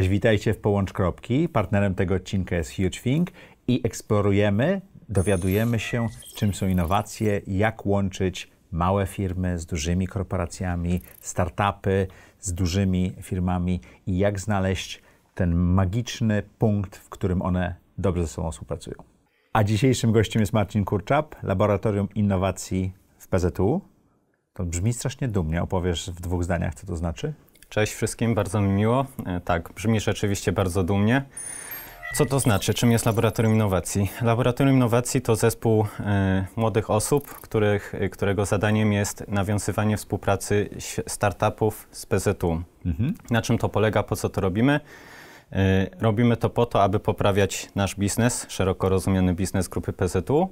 Cześć, witajcie w Połącz Kropki. Partnerem tego odcinka jest Huge i eksplorujemy, dowiadujemy się, czym są innowacje, jak łączyć małe firmy z dużymi korporacjami, startupy z dużymi firmami i jak znaleźć ten magiczny punkt, w którym one dobrze ze sobą współpracują. A dzisiejszym gościem jest Marcin Kurczap, Laboratorium Innowacji w PZU. To brzmi strasznie dumnie. Opowiesz w dwóch zdaniach, co to znaczy? Cześć wszystkim, bardzo mi miło. E, tak, brzmi rzeczywiście bardzo dumnie. Co to znaczy? Czym jest Laboratorium Innowacji? Laboratorium Innowacji to zespół e, młodych osób, których, e, którego zadaniem jest nawiązywanie współpracy startupów z PZU. Mhm. Na czym to polega, po co to robimy? robimy to po to, aby poprawiać nasz biznes, szeroko rozumiany biznes grupy PZU.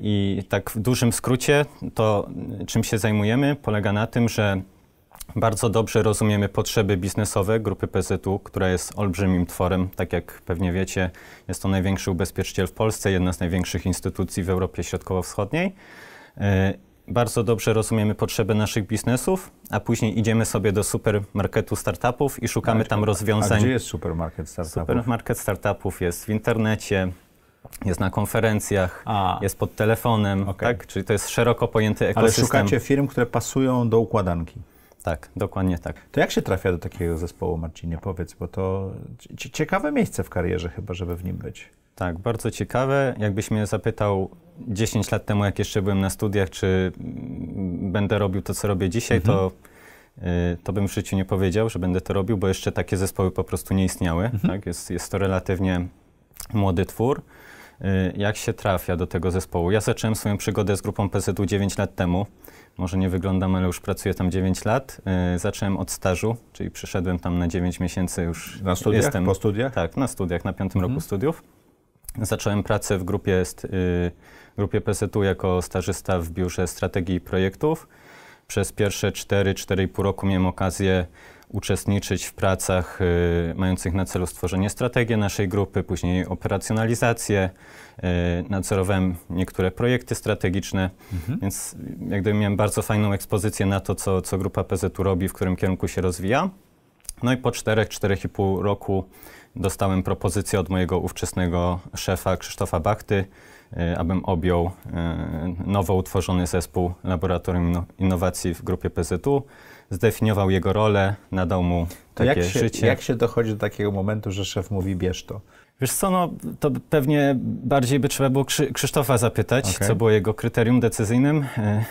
I tak w dużym skrócie to, czym się zajmujemy, polega na tym, że bardzo dobrze rozumiemy potrzeby biznesowe grupy PZU, która jest olbrzymim tworem. Tak jak pewnie wiecie, jest to największy ubezpieczyciel w Polsce, jedna z największych instytucji w Europie Środkowo-Wschodniej. E, bardzo dobrze rozumiemy potrzeby naszych biznesów, a później idziemy sobie do supermarketu startupów i szukamy tak. tam rozwiązań. A gdzie jest supermarket startupów? Supermarket startupów jest w internecie, jest na konferencjach, A. jest pod telefonem, okay. tak? Czyli to jest szeroko pojęty ekosystem. Ale szukacie firm, które pasują do układanki. Tak, dokładnie tak. To jak się trafia do takiego zespołu, Marcinie, powiedz, bo to ciekawe miejsce w karierze chyba, żeby w nim być. Tak, bardzo ciekawe. Jakbyś mnie zapytał 10 lat temu, jak jeszcze byłem na studiach, czy będę robił to, co robię dzisiaj, mhm. to, y, to bym w życiu nie powiedział, że będę to robił, bo jeszcze takie zespoły po prostu nie istniały. Mhm. Tak? Jest, jest to relatywnie młody twór. Y, jak się trafia do tego zespołu? Ja zacząłem swoją przygodę z grupą PZU 9 lat temu może nie wyglądam, ale już pracuję tam 9 lat. Yy, zacząłem od stażu, czyli przyszedłem tam na 9 miesięcy już. Na studiach? Jestem, po studiach? Tak, na studiach, na piątym mhm. roku studiów. Zacząłem pracę w grupie, yy, grupie PZU jako stażysta w Biurze Strategii i Projektów. Przez pierwsze 4-4,5 roku miałem okazję uczestniczyć w pracach y, mających na celu stworzenie strategii naszej grupy, później operacjonalizację. Y, nadzorowałem niektóre projekty strategiczne, mhm. więc jak gdyby miałem bardzo fajną ekspozycję na to, co, co grupa PZU robi, w którym kierunku się rozwija. No i po 4-4,5 roku dostałem propozycję od mojego ówczesnego szefa Krzysztofa Bachty, e, abym objął e, nowo utworzony zespół Laboratorium Innowacji w grupie PZU, zdefiniował jego rolę, nadał mu to takie jak się, życie. Jak się dochodzi do takiego momentu, że szef mówi bierz to? Wiesz co, no, to pewnie bardziej by trzeba było Krzysztofa zapytać, okay. co było jego kryterium decyzyjnym. E,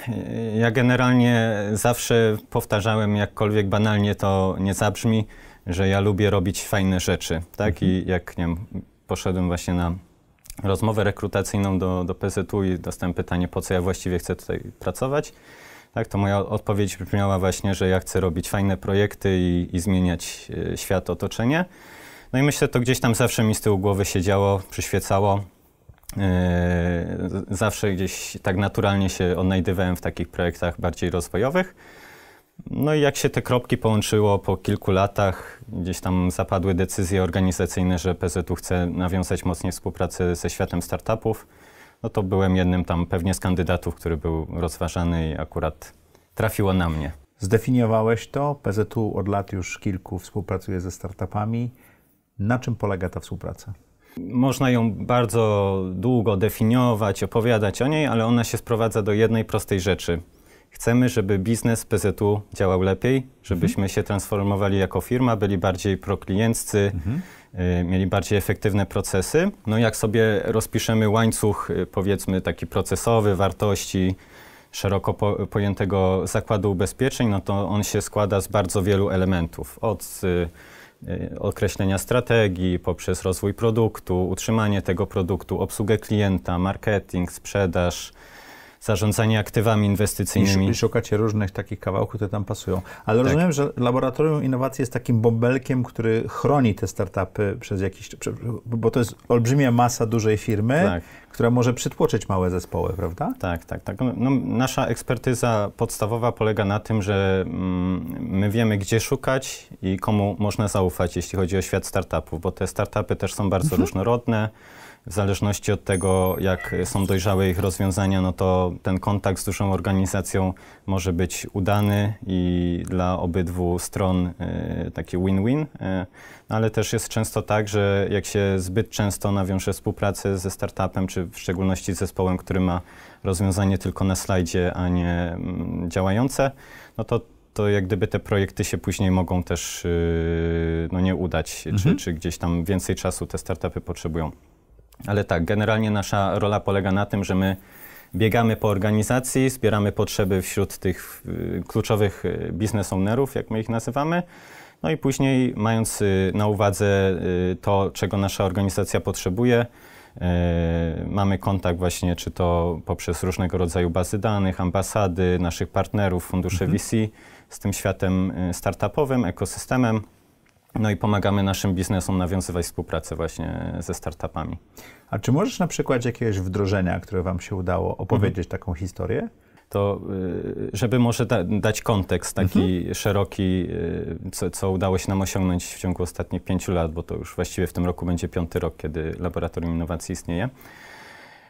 ja generalnie zawsze powtarzałem, jakkolwiek banalnie to nie zabrzmi, że ja lubię robić fajne rzeczy, tak? Mhm. I jak, nie wiem, poszedłem właśnie na rozmowę rekrutacyjną do, do PZU i dostałem pytanie, po co ja właściwie chcę tutaj pracować, tak? To moja odpowiedź brzmiała właśnie, że ja chcę robić fajne projekty i, i zmieniać y, świat, otoczenie. No i myślę, to gdzieś tam zawsze mi z tyłu głowy siedziało, przyświecało. Yy, zawsze gdzieś tak naturalnie się odnajdywałem w takich projektach bardziej rozwojowych. No i jak się te kropki połączyło po kilku latach, gdzieś tam zapadły decyzje organizacyjne, że PZU chce nawiązać mocniej współpracę ze światem startupów, no to byłem jednym tam pewnie z kandydatów, który był rozważany i akurat trafiło na mnie. Zdefiniowałeś to. PZU od lat już kilku współpracuje ze startupami. Na czym polega ta współpraca? Można ją bardzo długo definiować, opowiadać o niej, ale ona się sprowadza do jednej prostej rzeczy – Chcemy, żeby biznes PZU działał lepiej, żebyśmy mhm. się transformowali jako firma, byli bardziej proklienccy, mhm. y, mieli bardziej efektywne procesy. No jak sobie rozpiszemy łańcuch, y, powiedzmy taki procesowy, wartości, szeroko po, pojętego zakładu ubezpieczeń, no to on się składa z bardzo wielu elementów. Od y, y określenia strategii, poprzez rozwój produktu, utrzymanie tego produktu, obsługę klienta, marketing, sprzedaż, zarządzanie aktywami inwestycyjnymi. I szukacie różnych takich kawałków, które tam pasują. Ale tak. rozumiem, że laboratorium innowacji jest takim bąbelkiem, który chroni te startupy przez jakiś... Bo to jest olbrzymia masa dużej firmy, tak. która może przytłoczyć małe zespoły, prawda? Tak, tak, tak. No, no nasza ekspertyza podstawowa polega na tym, że mm, my wiemy, gdzie szukać i komu można zaufać, jeśli chodzi o świat startupów, bo te startupy też są bardzo mhm. różnorodne. W zależności od tego, jak są dojrzałe ich rozwiązania, no to ten kontakt z dużą organizacją może być udany i dla obydwu stron y, taki win-win, y, no ale też jest często tak, że jak się zbyt często nawiąże współpracę ze startupem, czy w szczególności z zespołem, który ma rozwiązanie tylko na slajdzie, a nie mm, działające, no to to jak gdyby te projekty się później mogą też y, no, nie udać, mhm. czy, czy gdzieś tam więcej czasu te startupy potrzebują. Ale tak, generalnie nasza rola polega na tym, że my biegamy po organizacji, zbieramy potrzeby wśród tych y, kluczowych y, business ownerów, jak my ich nazywamy. No i później, mając y, na uwadze to, czego nasza organizacja potrzebuje, mamy kontakt właśnie, czy to poprzez różnego rodzaju bazy danych, ambasady, naszych partnerów, fundusze mhm. VC z tym światem startupowym, ekosystemem. No i pomagamy naszym biznesom nawiązywać współpracę właśnie ze startupami. A czy możesz na przykład jakiegoś wdrożenia, które Wam się udało, opowiedzieć mhm. taką historię? To, y, żeby może da dać kontekst taki mhm. szeroki, y, co, co, udało się nam osiągnąć w ciągu ostatnich pięciu lat, bo to już właściwie w tym roku będzie piąty rok, kiedy Laboratorium Innowacji istnieje.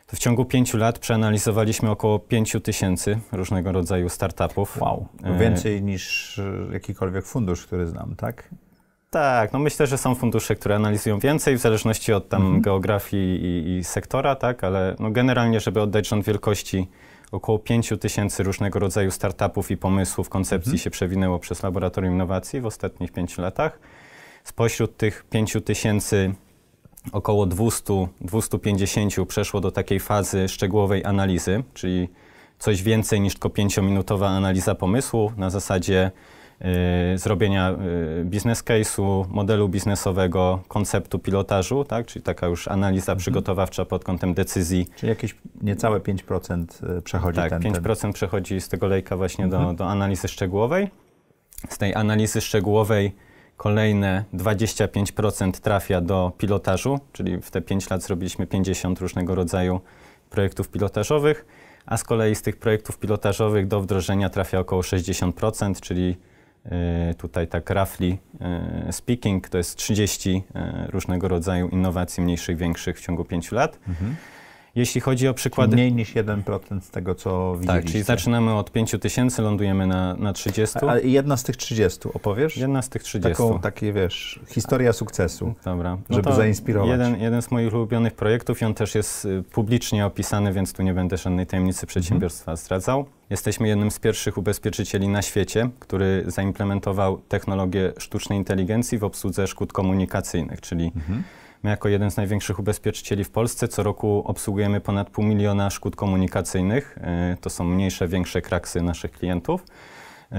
To w ciągu pięciu lat przeanalizowaliśmy około pięciu tysięcy różnego rodzaju startupów. Wow, y, więcej niż jakikolwiek fundusz, który znam, tak? Tak, no myślę, że są fundusze, które analizują więcej w zależności od tam mhm. geografii i, i, sektora, tak, ale no generalnie, żeby oddać rząd wielkości, około 5 tysięcy różnego rodzaju startupów i pomysłów, koncepcji mhm. się przewinęło przez Laboratorium Innowacji w ostatnich 5 latach. Spośród tych 5 tysięcy około 200-250 przeszło do takiej fazy szczegółowej analizy, czyli coś więcej niż tylko 5-minutowa analiza pomysłu na zasadzie Y, zrobienia y, biznes case'u, modelu biznesowego, konceptu pilotażu, tak? czyli taka już analiza mhm. przygotowawcza pod kątem decyzji. Czyli jakieś niecałe 5% y, przechodzi tak, ten... Tak, 5% ten... przechodzi z tego lejka właśnie mhm. do, do analizy szczegółowej. Z tej analizy szczegółowej kolejne 25% trafia do pilotażu, czyli w te 5 lat zrobiliśmy 50 różnego rodzaju projektów pilotażowych, a z kolei z tych projektów pilotażowych do wdrożenia trafia około 60%, czyli E, tutaj tak roughly e, speaking, to jest 30 e, różnego rodzaju innowacji mniejszych, większych w ciągu 5 lat. Mhm. Jeśli chodzi o przykłady... mniej niż 1% z tego, co widzieliście. Tak, czyli zaczynamy od 5 tysięcy, lądujemy na, na 30. A, a jedna z tych 30 opowiesz? Jedna z tych 30. Taką, takie, wiesz, historia sukcesu, Dobra. No żeby zainspirować. Jeden, jeden z moich ulubionych projektów i on też jest y, publicznie opisany, więc tu nie będę żadnej tajemnicy przedsiębiorstwa mhm. zdradzał. Jesteśmy jednym z pierwszych ubezpieczycieli na świecie, który zaimplementował technologię sztucznej inteligencji w obsłudze szkód komunikacyjnych, czyli mhm. my jako jeden z największych ubezpieczycieli w Polsce co roku obsługujemy ponad pół miliona szkód komunikacyjnych. E, to są mniejsze, większe kraksy naszych klientów. E,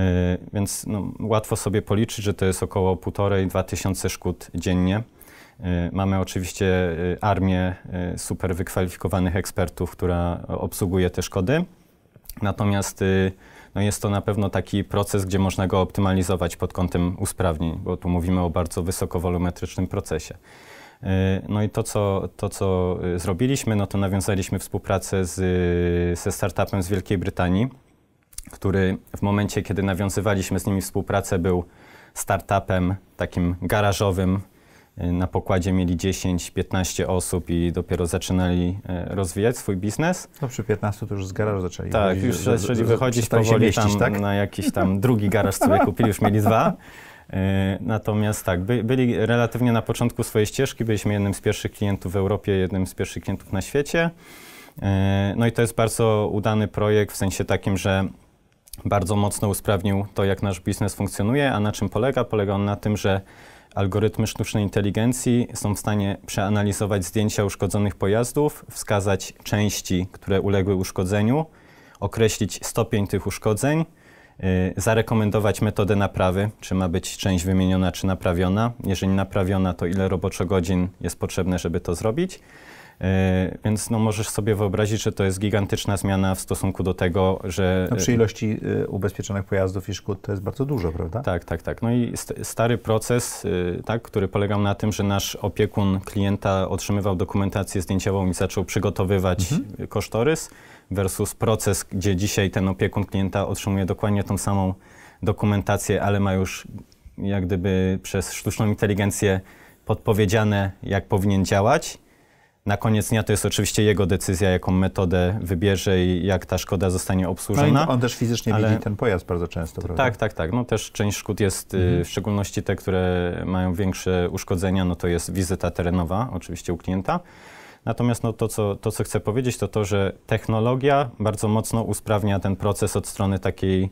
więc no, łatwo sobie policzyć, że to jest około 1,5-2 tysiące szkód dziennie. E, mamy oczywiście armię super wykwalifikowanych ekspertów, która obsługuje te szkody. Natomiast y, no jest to na pewno taki proces, gdzie można go optymalizować pod kątem usprawnień, bo tu mówimy o bardzo wysokowolumetrycznym procesie. Y, no i to co, to, co y, zrobiliśmy, no to nawiązaliśmy współpracę z, ze startupem z Wielkiej Brytanii, który w momencie, kiedy nawiązywaliśmy z nimi współpracę, był startupem takim garażowym, na pokładzie mieli 10-15 osób i dopiero zaczynali e, rozwijać swój biznes. No przy 15 to już z garażu zaczęli. Tak, już zaczęli wychodzić powoli mieścić, tam tak? na jakiś tam drugi garaż sobie kupili, już mieli dwa. E, natomiast tak, by, byli relatywnie na początku swojej ścieżki, byliśmy jednym z pierwszych klientów w Europie, jednym z pierwszych klientów na świecie. E, no i to jest bardzo udany projekt w sensie takim, że bardzo mocno usprawnił to, jak nasz biznes funkcjonuje, a na czym polega? Polega on na tym, że Algorytmy sztucznej inteligencji są w stanie przeanalizować zdjęcia uszkodzonych pojazdów, wskazać części, które uległy uszkodzeniu, określić stopień tych uszkodzeń, y, zarekomendować metodę naprawy, czy ma być część wymieniona, czy naprawiona. Jeżeli naprawiona, to ile roboczo godzin jest potrzebne, żeby to zrobić. E, więc no, możesz sobie wyobrazić, że to jest gigantyczna zmiana w stosunku do tego, że... No e, przy ilości e, ubezpieczonych pojazdów i szkód to jest bardzo dużo, prawda? Tak, tak, tak. No i stary proces, tak, który polegał na tym, że nasz opiekun klienta otrzymywał dokumentację zdjęciową i zaczął przygotowywać mhm. kosztorys versus proces, gdzie dzisiaj ten opiekun klienta otrzymuje dokładnie tą samą dokumentację, ale ma już jak gdyby przez sztuczną inteligencję podpowiedziane, jak powinien działać na koniec dnia to jest oczywiście jego decyzja, jaką metodę wybierze i jak ta szkoda zostanie obsłużona. No on też fizycznie ale... widzi ten pojazd bardzo często, prawda? Tak, tak, tak. No też część szkód jest, y, mhm. w szczególności te, które mają większe uszkodzenia, no to jest wizyta terenowa, oczywiście u klienta. Natomiast no, to, co, to, co chcę powiedzieć, to to, że technologia bardzo mocno usprawnia ten proces od strony takiej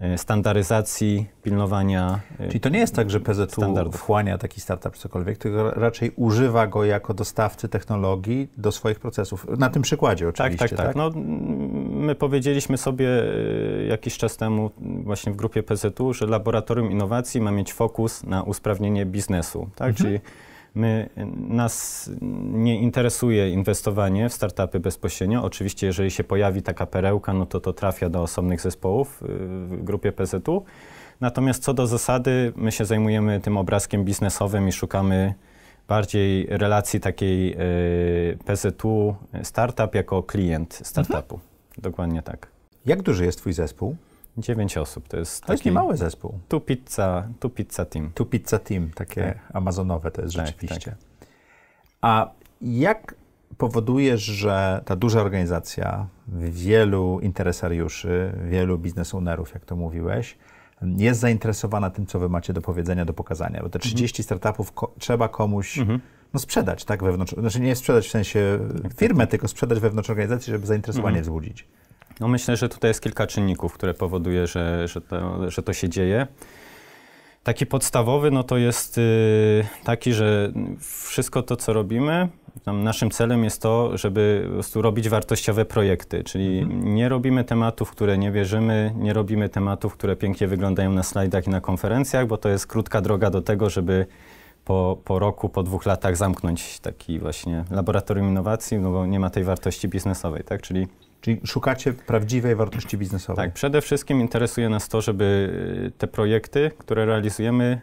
E, standaryzacji, pilnowania. E, Czyli to nie jest tak, że PZU standardów. wchłania taki startup cokolwiek, tylko raczej używa go jako dostawcy technologii do swoich procesów. Na tym przykładzie tak, tak, oczywiście. Tak, tak, tak. tak? No, my powiedzieliśmy sobie e, jakiś czas temu właśnie w grupie PZU, że laboratorium innowacji ma mieć fokus na usprawnienie biznesu, tak? Mhm. Czyli My, nas nie interesuje inwestowanie w startupy bezpośrednio. Oczywiście, jeżeli się pojawi taka perełka, no to to trafia do osobnych zespołów y, w grupie PZU. Natomiast co do zasady, my się zajmujemy tym obrazkiem biznesowym i szukamy bardziej relacji takiej y, PZU startup jako klient startupu. Mhm. Dokładnie tak. Jak duży jest Twój zespół? Dziewięć osób. To jest, to jest mały zespół. Tu pizza, tu pizza team. Tu pizza team, takie tak. amazonowe to jest tak, rzeczywiście. Tak. A jak powodujesz, że ta duża organizacja, wielu interesariuszy, wielu business ownerów, jak to mówiłeś, jest zainteresowana tym, co wy macie do powiedzenia, do pokazania. Bo te 30 mhm. startupów ko trzeba komuś mhm. no, sprzedać, tak, wewnątrz, znaczy nie sprzedać w sensie tak, tak, firmę, tak. tylko sprzedać wewnątrz organizacji, żeby zainteresowanie mhm. wzbudzić. No myślę, że tutaj jest kilka czynników, które powoduje, że, że, to, że to się dzieje. Taki podstawowy no to jest y, taki, że wszystko to, co robimy, naszym celem jest to, żeby po robić wartościowe projekty, czyli mhm. nie robimy tematów, które nie wierzymy, nie robimy tematów, które pięknie wyglądają na slajdach i na konferencjach, bo to jest krótka droga do tego, żeby po, po roku, po dwóch latach zamknąć taki właśnie laboratorium innowacji, no bo nie ma tej wartości biznesowej, tak? Czyli Czyli szukacie prawdziwej wartości biznesowej. Tak, przede wszystkim interesuje nas to, żeby y, te projekty, które realizujemy,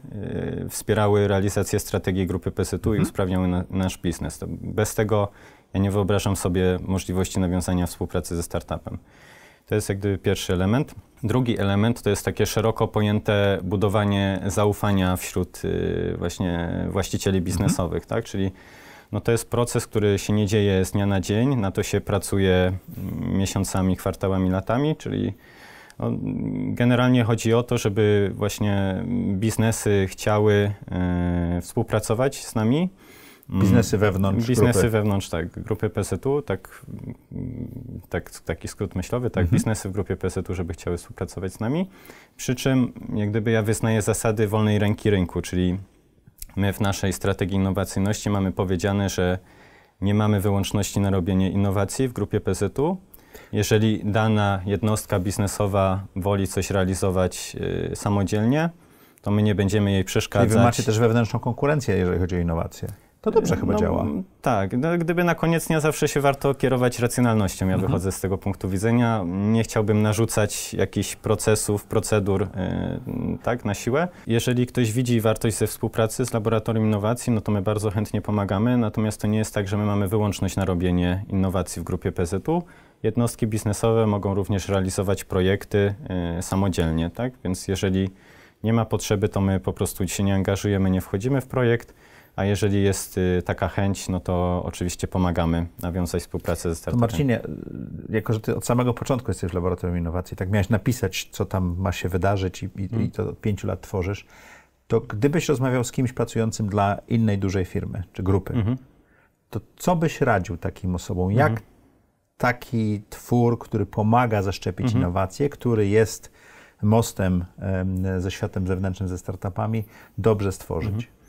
y, wspierały realizację strategii grupy PSYTU mhm. i usprawniały na, nasz biznes. To bez tego ja nie wyobrażam sobie możliwości nawiązania współpracy ze startupem. To jest jak gdyby pierwszy element. Drugi element to jest takie szeroko pojęte budowanie zaufania wśród y, właśnie właścicieli mhm. biznesowych, mhm. tak? Czyli no to jest proces, który się nie dzieje z dnia na dzień, na to się pracuje miesiącami, kwartałami, latami, czyli no, generalnie chodzi o to, żeby właśnie biznesy chciały y, współpracować z nami. Mm, biznesy wewnątrz Biznesy grupy. wewnątrz, tak. Grupy PZU, tak, tak, taki skrót myślowy, tak. Mhm. Biznesy w grupie PZU, żeby chciały współpracować z nami. Przy czym, jak gdyby ja wyznaję zasady wolnej ręki rynku, czyli My w naszej strategii innowacyjności mamy powiedziane, że nie mamy wyłączności na robienie innowacji w grupie PZU. Jeżeli dana jednostka biznesowa woli coś realizować y, samodzielnie, to my nie będziemy jej przeszkadzać. I wy macie też wewnętrzną konkurencję, jeżeli chodzi o innowacje. To dobrze chyba no, działa. Tak, no, gdyby na koniec nie zawsze się warto kierować racjonalnością. Ja mhm. wychodzę z tego punktu widzenia. Nie chciałbym narzucać jakichś procesów, procedur yy, tak, na siłę. Jeżeli ktoś widzi wartość ze współpracy z Laboratorium Innowacji, no to my bardzo chętnie pomagamy. Natomiast to nie jest tak, że my mamy wyłączność na robienie innowacji w grupie PZU. Jednostki biznesowe mogą również realizować projekty yy, samodzielnie, tak? Więc jeżeli nie ma potrzeby, to my po prostu się nie angażujemy, nie wchodzimy w projekt a jeżeli jest y, taka chęć, no to oczywiście pomagamy nawiązać współpracę ze startupem. Marcinie, y, jako że ty od samego początku jesteś w Laboratorium Innowacji, tak miałeś napisać, co tam ma się wydarzyć i, i, mm. i to od pięciu lat tworzysz, to gdybyś rozmawiał z kimś pracującym dla innej dużej firmy czy grupy, -hmm. to co byś radził takim osobom? Mhm. Jak -hmm. taki twór, który pomaga zaszczepić -hmm. innowacje, który jest mostem ze światem zewnętrznym, ze startupami, dobrze stworzyć? Mhm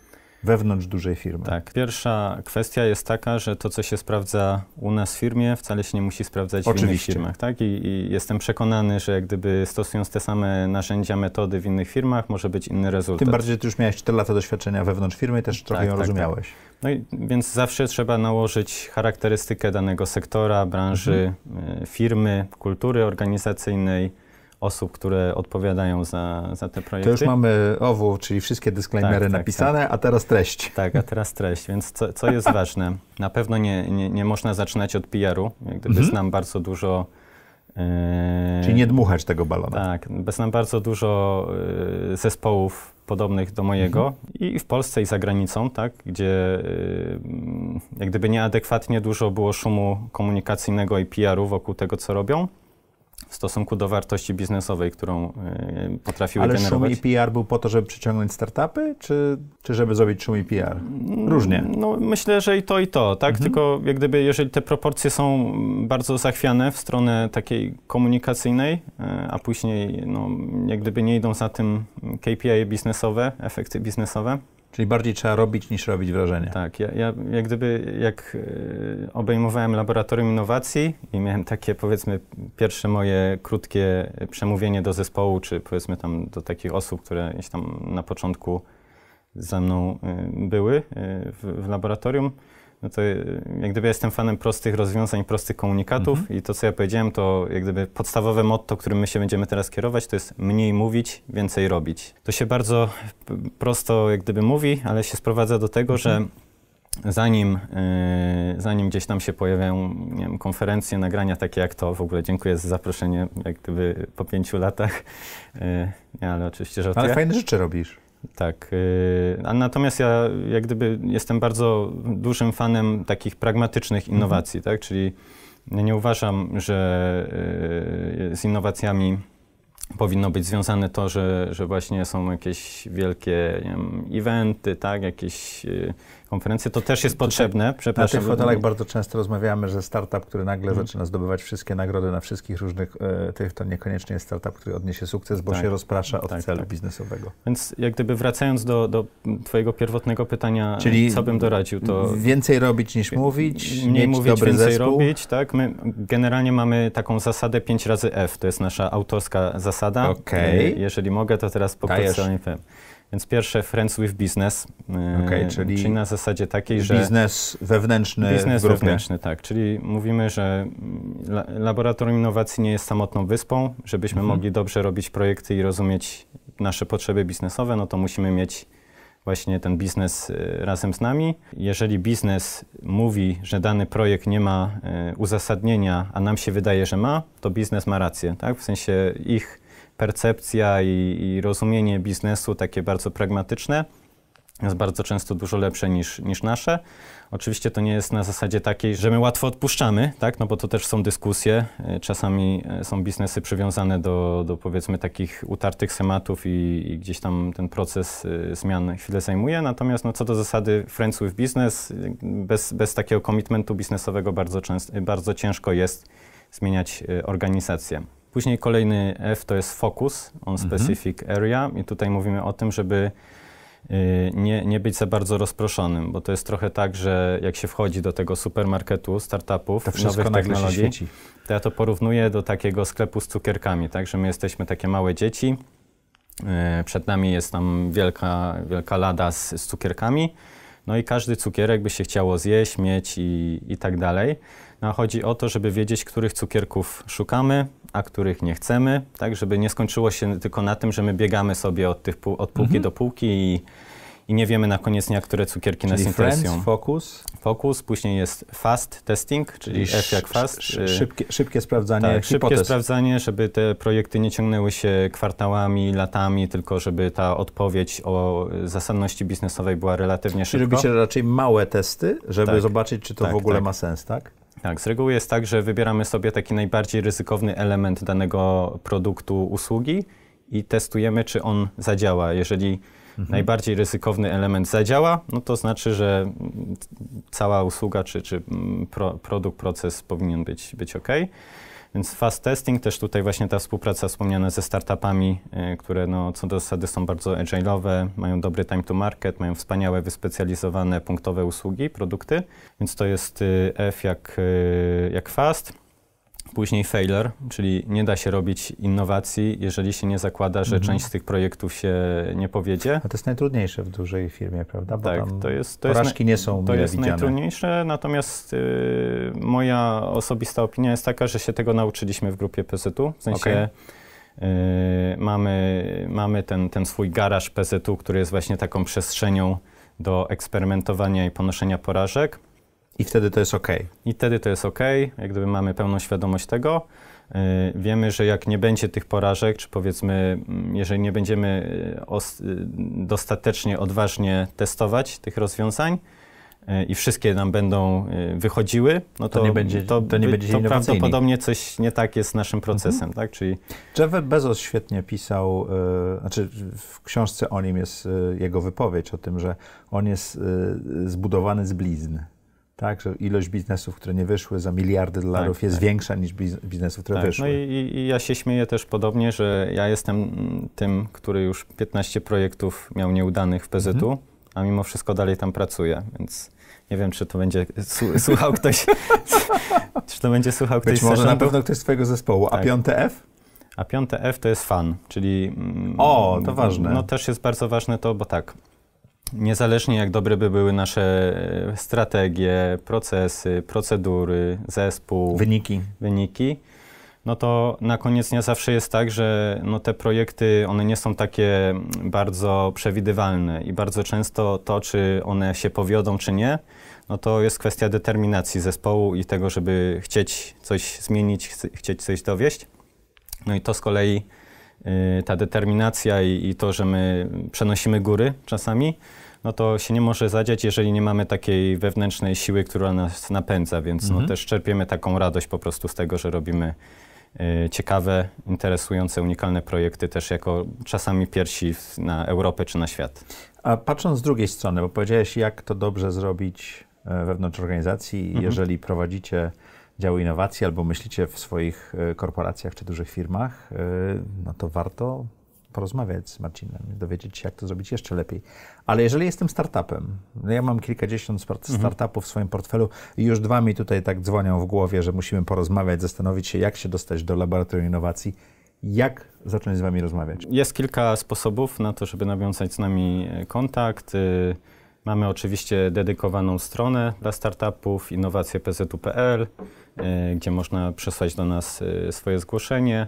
wewnątrz dużej firmy. Tak. Pierwsza kwestia jest taka, że to, co się sprawdza u nas w firmie, wcale się nie musi sprawdzać Oczywiście. w innych firmach. Tak? I, I, jestem przekonany, że jak gdyby stosując te same narzędzia, metody w innych firmach, może być inny rezultat. Tym bardziej, że ty już miałeś 4 lata doświadczenia wewnątrz firmy i też trochę tak, ją tak, tak. rozumiałeś. Tak. No i, więc zawsze trzeba nałożyć charakterystykę danego sektora, branży, mhm. Y, firmy, kultury organizacyjnej, osób, które odpowiadają za, za te projekty. To już mamy owu, czyli wszystkie disclaimery tak, tak, napisane, tak. a teraz treść. Tak, a teraz treść, więc co, co jest ważne? Na pewno nie, nie, nie można zaczynać od PR-u, gdyby mhm. znam bardzo dużo... Yy, czyli nie dmuchać tego balona. Tak, bez nam bardzo dużo yy, zespołów podobnych do mojego mhm. i w Polsce i za granicą, tak, gdzie yy, jak gdyby nieadekwatnie dużo było szumu komunikacyjnego i PR-u wokół tego, co robią w stosunku do wartości biznesowej, którą e, potrafiły Ale generować. Ale szum i PR był po to, żeby przyciągnąć startupy, czy, czy żeby zrobić szum i PR? Różnie. No, myślę, że i to, i to, tak? Mhm. Tylko jak gdyby, jeżeli te proporcje są bardzo zachwiane w stronę takiej komunikacyjnej, e, a później no, jak gdyby nie idą za tym KPI biznesowe, efekty biznesowe, Czyli bardziej trzeba robić niż robić wrażenie. Tak, ja, ja jak gdyby jak e, obejmowałem laboratorium innowacji i miałem takie powiedzmy pierwsze moje krótkie e, przemówienie do zespołu, czy powiedzmy tam do takich osób, które gdzieś tam na początku ze mną e, były w, w laboratorium, no to e, jak gdyby jestem fanem prostych rozwiązań, prostych komunikatów mhm. i to, co ja powiedziałem, to jak gdyby podstawowe motto, którym my się będziemy teraz kierować, to jest mniej mówić, więcej robić. To się bardzo prosto jak gdyby mówi, ale się sprowadza do tego, mhm. że zanim, yy, zanim gdzieś tam się pojawiają wiem, konferencje, nagrania takie jak to, w ogóle dziękuję za zaproszenie, jak gdyby po pięciu latach, yy, nie, ale oczywiście, że... Ale fajne rzeczy robisz. Tak. Y, a natomiast ja jak gdyby jestem bardzo dużym fanem takich pragmatycznych mhm. innowacji, mhm. tak? Czyli nie uważam, że y, z innowacjami powinno być związane to, że, że właśnie są jakieś wielkie wiem, eventy, tak? jakieś y, konferencje. To też jest potrzebne. Przepraszam. Na tych fotelach bardzo często rozmawiamy, że startup, który nagle hmm. zaczyna zdobywać wszystkie nagrody na wszystkich różnych e, tych, to niekoniecznie jest startup, który odniesie sukces, bo tak. się rozprasza od tak, celu tak. biznesowego. Więc jak gdyby wracając do, do twojego pierwotnego pytania, Czyli co bym doradził, to... więcej robić niż mówić, mniej mówić, więcej zespół. robić, tak? My generalnie mamy taką zasadę 5 razy F, to jest nasza autorska zasada. Okay. E, jeżeli mogę, to teraz pokażę. F. Więc pierwsze Friends with Business, e, okay, czyli, czyli, na zasadzie takiej, że... Biznes wewnętrzny Biznes wewnętrzny, tak. Czyli mówimy, że Laboratorium Innowacji nie jest samotną wyspą. Żebyśmy mhm. mogli dobrze robić projekty i rozumieć nasze potrzeby biznesowe, no to musimy mieć właśnie ten biznes e, razem z nami. Jeżeli biznes mówi, że dany projekt nie ma e, uzasadnienia, a nam się wydaje, że ma, to biznes ma rację, tak? W sensie ich percepcja i, i rozumienie biznesu takie bardzo pragmatyczne jest bardzo często dużo lepsze niż, niż nasze. Oczywiście to nie jest na zasadzie takiej, że my łatwo odpuszczamy, tak? no bo to też są dyskusje. E, czasami e, są biznesy przywiązane do, do powiedzmy takich utartych schematów i, i gdzieś tam ten proces e, zmian chwilę zajmuje. Natomiast no, co do zasady friends with business, bez, bez takiego komitmentu biznesowego bardzo, często, bardzo ciężko jest zmieniać organizację. Później kolejny F to jest focus on mhm. specific mhm. area i tutaj mówimy o tym, żeby y, nie, nie być za bardzo rozproszonym, bo to jest trochę tak, że jak się wchodzi do tego supermarketu, startupów, to nowych technologii, to ja to porównuję do takiego sklepu z cukierkami, tak, że my jesteśmy takie małe dzieci, y, przed nami jest tam wielka, wielka lada z, z cukierkami, no i każdy cukierek by się chciało zjeść, mieć i, i tak dalej. Chodzi o to, żeby wiedzieć, których cukierków szukamy, a których nie chcemy, tak żeby nie skończyło się tylko na tym, że my biegamy sobie od, tych pół, od półki mhm. do półki i, i, nie wiemy na koniec dnia, które cukierki czyli nas interesują. Friends, focus. Focus, później jest fast testing, czyli F jak fast. Y- szybkie, szybkie sprawdzanie tak, Szybkie sprawdzanie, żeby te projekty nie ciągnęły się kwartałami, latami, tylko żeby ta odpowiedź o zasadności biznesowej była relatywnie szybka. Czyli robicie raczej małe testy, żeby tak, zobaczyć, czy to tak, w ogóle tak. ma sens, tak? Tak, z reguły jest tak, że wybieramy sobie taki najbardziej ryzykowny element danego produktu, usługi i testujemy, czy on zadziała. Jeżeli mhm. najbardziej ryzykowny element zadziała, no to znaczy, że cała usługa czy, czy mm, pro, produkt, proces powinien być, być ok. Więc fast testing, też tutaj właśnie ta współpraca wspomniana ze startupami, e, które no, co do zasady są bardzo agile'owe, mają dobry time to market, mają wspaniałe, wyspecjalizowane punktowe usługi, produkty, więc to jest e, F jak, e, jak fast. Później failure, czyli nie da się robić innowacji, jeżeli się nie zakłada, że mhm. część z tych projektów się nie powiedzie. A to jest najtrudniejsze w dużej firmie, prawda? Bo tak, to jest, to porażki jest, nie są To jest widziane. najtrudniejsze, natomiast y, moja osobista opinia jest taka, że się tego nauczyliśmy w grupie PZU. W sensie okay. y, mamy, mamy ten, ten swój garaż PZU, który jest właśnie taką przestrzenią do eksperymentowania i ponoszenia porażek. I wtedy to jest ok. I wtedy to jest ok, jak gdyby mamy pełną świadomość tego. Y, wiemy, że jak nie będzie tych porażek, czy powiedzmy, mm, jeżeli nie będziemy y, y, dostatecznie odważnie testować tych rozwiązań i wszystkie nam będą wychodziły, no to, to nie będzie to, to, nie będzie to prawdopodobnie coś nie tak jest z naszym mhm. procesem, mhm. tak? Czyli Jeff Bezos świetnie pisał, y, znaczy w książce o nim jest jego wypowiedź o tym, że on jest zbudowany z blizn. Tak, że ilość biznesów, które nie wyszły za miliardy dolarów tak, jest tak. większa niż biznesów, które tak, wyszły. No i, i, ja się śmieję też podobnie, że ja jestem tym, który już 15 projektów miał nieudanych w PZU, mhm. a mimo wszystko dalej tam pracuję, więc nie wiem, czy to będzie słuchał ktoś, czy to będzie słuchał ktoś Być może na pewno ktoś z twojego zespołu. A tak. piąte F? A piąte F to jest fan, czyli... Mm, o, to ważne. No też jest bardzo ważne to, bo tak, niezależnie jak dobre by były nasze e, strategie, procesy, procedury, zespół, wyniki, wyniki no to na koniec nie zawsze jest tak, że no te projekty, one nie są takie mm, bardzo przewidywalne i bardzo często to, czy one się powiodą, czy nie, no to jest kwestia determinacji zespołu i tego, żeby chcieć coś zmienić, chcieć coś dowieść. No i to z kolei Y, ta determinacja i, i, to, że my przenosimy góry czasami, no to się nie może zadziać, jeżeli nie mamy takiej wewnętrznej siły, która nas napędza, więc no, mhm. no też czerpiemy taką radość po prostu z tego, że robimy y, ciekawe, interesujące, unikalne projekty też jako czasami piersi na Europę czy na świat. A patrząc z drugiej strony, bo powiedziałeś, jak to dobrze zrobić e, wewnątrz organizacji, mhm. jeżeli prowadzicie działu innowacji albo myślicie w swoich e, korporacjach czy dużych firmach, e, no to warto porozmawiać z Marcinem, dowiedzieć się, jak to zrobić jeszcze lepiej. Ale jeżeli jestem startupem, no ja mam kilkadziesiąt start mhm. startupów w swoim portfelu i już dwa mi tutaj tak dzwonią w głowie, że musimy porozmawiać, zastanowić się, jak się dostać do laboratorium innowacji. Jak zacząć z Wami rozmawiać? Jest kilka sposobów na to, żeby nawiązać z nami e, kontakt. Y, Mamy oczywiście dedykowaną stronę dla startupów, innowacje.pzu.pl, y, gdzie można przesłać do nas y, swoje zgłoszenie.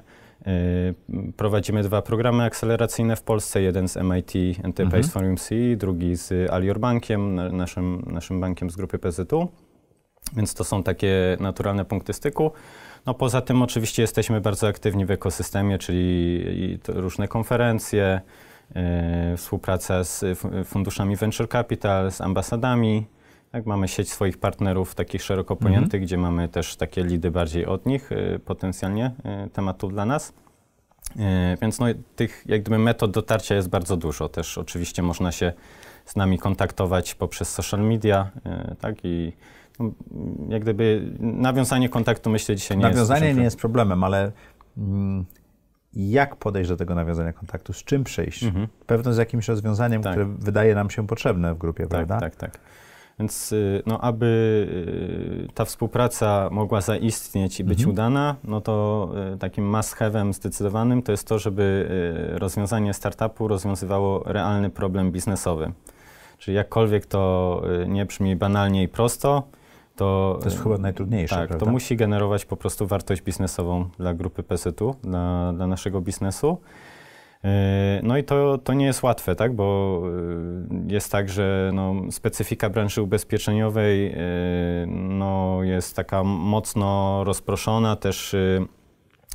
Y, prowadzimy dwa programy akceleracyjne w Polsce, jeden z MIT Enterprise mhm. Forum CE, drugi z Alior Bankiem, naszym, naszym bankiem z grupy PZU. Więc to są takie naturalne punkty styku. No poza tym oczywiście jesteśmy bardzo aktywni w ekosystemie, czyli różne konferencje, E, współpraca z funduszami venture capital, z ambasadami. Tak, mamy sieć swoich partnerów takich szeroko mhm. pojętych, gdzie mamy też takie lidy bardziej od nich, e, potencjalnie e, tematów dla nas. Więc no, tych jak gdyby metod dotarcia jest bardzo dużo. Też oczywiście można się z nami kontaktować poprzez social media, tak i no, jak gdyby nawiązanie kontaktu myślę dzisiaj nie nawiązanie jest... Nawiązanie nie jest problemem, ale mm, jak podejść do tego nawiązania kontaktu, z czym przyjść. Mhm. Pewno z jakimś rozwiązaniem, tak. które wydaje nam się potrzebne w grupie, tak, prawda? Tak, tak. Więc y, no, aby y, ta współpraca mogła zaistnieć i być mhm. udana, no to y, takim must have'em zdecydowanym to jest to, żeby rozwiązanie startupu rozwiązywało realny problem biznesowy. Czyli jakkolwiek to nie brzmi banalnie i prosto, to... To jest chyba najtrudniejsze, Tak, prawda? to musi generować po prostu wartość biznesową dla grupy PZU, dla, dla naszego biznesu. Yy, no i to, to nie jest łatwe, tak? bo yy, jest tak, że no, specyfika branży ubezpieczeniowej yy, no, jest taka mocno rozproszona, też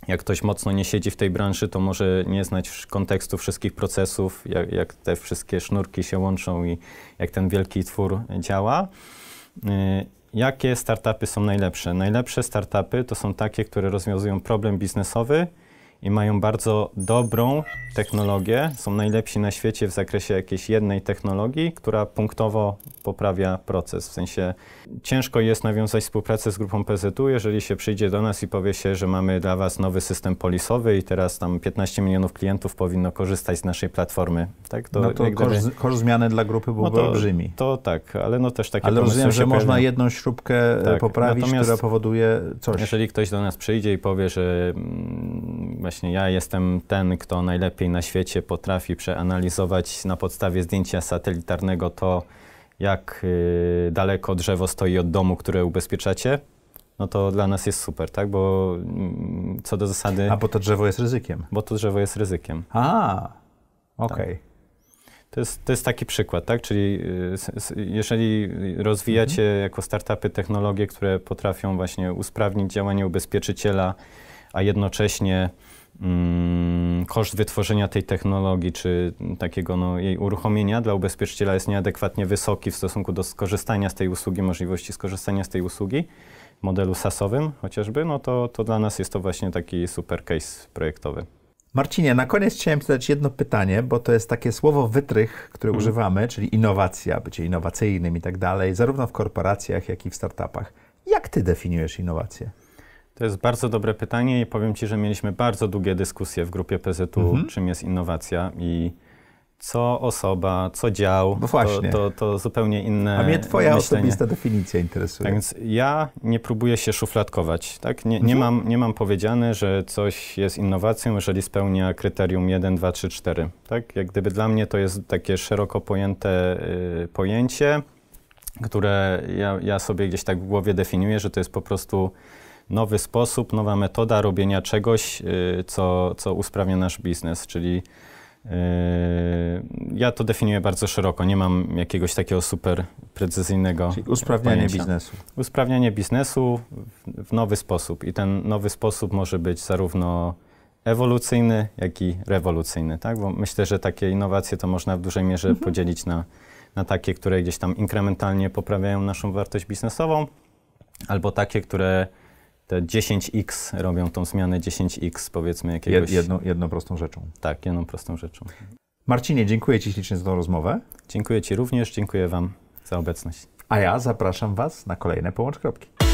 jak ktoś mocno nie siedzi w tej branży, to może nie znać kontekstu wszystkich procesów, jak, jak te wszystkie sznurki się łączą i jak ten wielki twór działa. Jakie startupy są najlepsze? Najlepsze startupy to są takie, które rozwiązują problem biznesowy, i mają bardzo dobrą technologię, są najlepsi na świecie w zakresie jakiejś jednej technologii, która punktowo poprawia proces. W sensie ciężko jest nawiązać współpracę z grupą PZU, jeżeli się przyjdzie do nas i powie się, że mamy dla was nowy system polisowy i teraz tam 15 milionów klientów powinno korzystać z naszej platformy. Tak? To, no to koszt, gdyby... koszt zmiany dla grupy byłby no to, olbrzymi. To tak, ale no też takie Ale rozumiem, że można pewnie... jedną śrubkę e, tak. poprawić, Natomiast która powoduje coś. Jeżeli ktoś do nas przyjdzie i powie, że mm, Właśnie ja jestem ten, kto najlepiej na świecie potrafi przeanalizować na podstawie zdjęcia satelitarnego to, jak y, daleko drzewo stoi od domu, które ubezpieczacie, no to dla nas jest super, tak? Bo mm, co do zasady. A bo to drzewo jest ryzykiem. Bo to drzewo jest ryzykiem. A, tak. okej. Okay. Tak. To jest, to jest taki przykład, tak? Czyli y, jeżeli rozwijacie mhm. jako startupy technologie, które potrafią właśnie usprawnić działanie ubezpieczyciela, a jednocześnie Mm, koszt wytworzenia tej technologii czy takiego no, jej uruchomienia dla ubezpieczyciela jest nieadekwatnie wysoki w stosunku do skorzystania z tej usługi, możliwości skorzystania z tej usługi w modelu SASowym chociażby, no to, to dla nas jest to właśnie taki super case projektowy. Marcinie, na koniec chciałem zadać jedno pytanie, bo to jest takie słowo wytrych, które hmm. używamy, czyli innowacja, bycie innowacyjnym i tak dalej, zarówno w korporacjach, jak i w startupach. Jak ty definiujesz innowację? To jest bardzo dobre pytanie i powiem Ci, że mieliśmy bardzo długie dyskusje w grupie PZU, mhm. czym jest innowacja i co osoba, co dział, no właśnie. To, to, to, zupełnie inne A mnie twoja myślenie. osobista definicja interesuje. Tak więc ja nie próbuję się szufladkować, tak? Nie, nie mhm. mam, nie mam powiedziane, że coś jest innowacją, jeżeli spełnia kryterium 1, 2, 3, 4, tak? Jak gdyby dla mnie to jest takie szeroko pojęte y, pojęcie, które ja, ja sobie gdzieś tak w głowie definiuję, że to jest po prostu nowy sposób, nowa metoda robienia czegoś, y, co, co usprawnia nasz biznes, czyli y, ja to definiuję bardzo szeroko, nie mam jakiegoś takiego super precyzyjnego. Czyli usprawnianie pojęcia. biznesu. Usprawnianie biznesu w nowy sposób. I ten nowy sposób może być zarówno ewolucyjny, jak i rewolucyjny. Tak? Bo myślę, że takie innowacje to można w dużej mierze mhm. podzielić na, na takie, które gdzieś tam inkrementalnie poprawiają naszą wartość biznesową, albo takie, które te 10x robią tą zmianę 10x powiedzmy jakiegoś... Jedną, jedną prostą rzeczą. Tak, jedną prostą rzeczą. Marcinie, dziękuję Ci ślicznie za tą rozmowę. Dziękuję Ci również, dziękuję Wam za obecność. A ja zapraszam Was na kolejne Połącz Kropki.